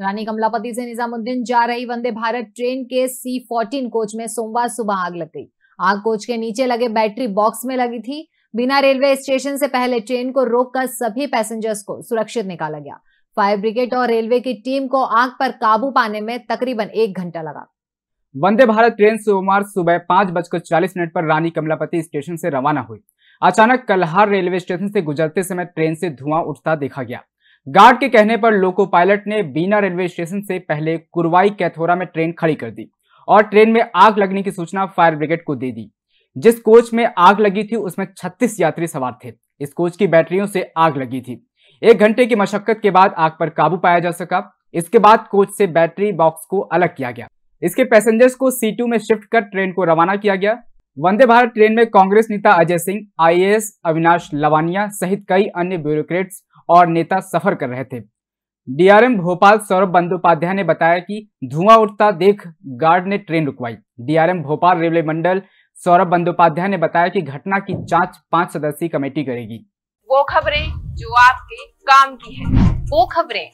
रानी कमलापति से निजामुद्दीन जा रही वंदे भारत ट्रेन के सी फोर्टीन कोच में सोमवार सुबह आग लग गई आग कोच के नीचे लगे बैटरी बॉक्स में लगी थी बिना रेलवे स्टेशन से पहले ट्रेन को रोककर सभी पैसेंजर्स को सुरक्षित निकाला गया फायर ब्रिगेड और रेलवे की टीम को आग पर काबू पाने में तकरीबन एक घंटा लगा वंदे भारत ट्रेन सोमवार सुबह पांच बजकर चालीस मिनट पर रानी कमलापति स्टेशन से रवाना हुई अचानक कलहार रेलवे स्टेशन से गुजरते समय ट्रेन से धुआं उठता देखा गया गार्ड के कहने पर लोको पायलट ने बीना रेलवे स्टेशन से पहले कुरवाई कैथोरा में ट्रेन खड़ी कर दी और ट्रेन में आग लगने की सूचना फायर ब्रिगेड को दे दी जिस कोच में आग लगी थी उसमें 36 यात्री सवार थे इस कोच की बैटरियों से आग लगी थी एक घंटे की मशक्कत के बाद आग पर काबू पाया जा सका इसके बाद कोच से बैटरी बॉक्स को अलग किया गया इसके पैसेंजर्स को सी में शिफ्ट कर ट्रेन को रवाना किया गया वंदे भारत ट्रेन में कांग्रेस नेता अजय सिंह आईएएस अविनाश लवानिया सहित कई अन्य ब्यूरोक्रेट्स और नेता सफर कर रहे थे डीआरएम भोपाल सौरभ बंदोपाध्याय ने बताया कि धुआं उठता देख गार्ड ने ट्रेन रुकवाई डीआरएम भोपाल रेलवे मंडल सौरभ बंदोपाध्याय ने बताया कि घटना की जांच पांच सदस्यीय कमेटी करेगी वो खबरें जो आपके काम की है वो खबरें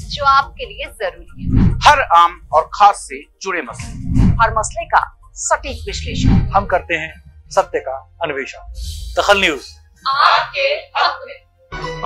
जो आपके लिए जरूरी है हर आम और खास से जुड़े मसले हर मसले का सटीक विश्लेषण हम करते हैं सत्य का अन्वेषण दखल न्यूज आपके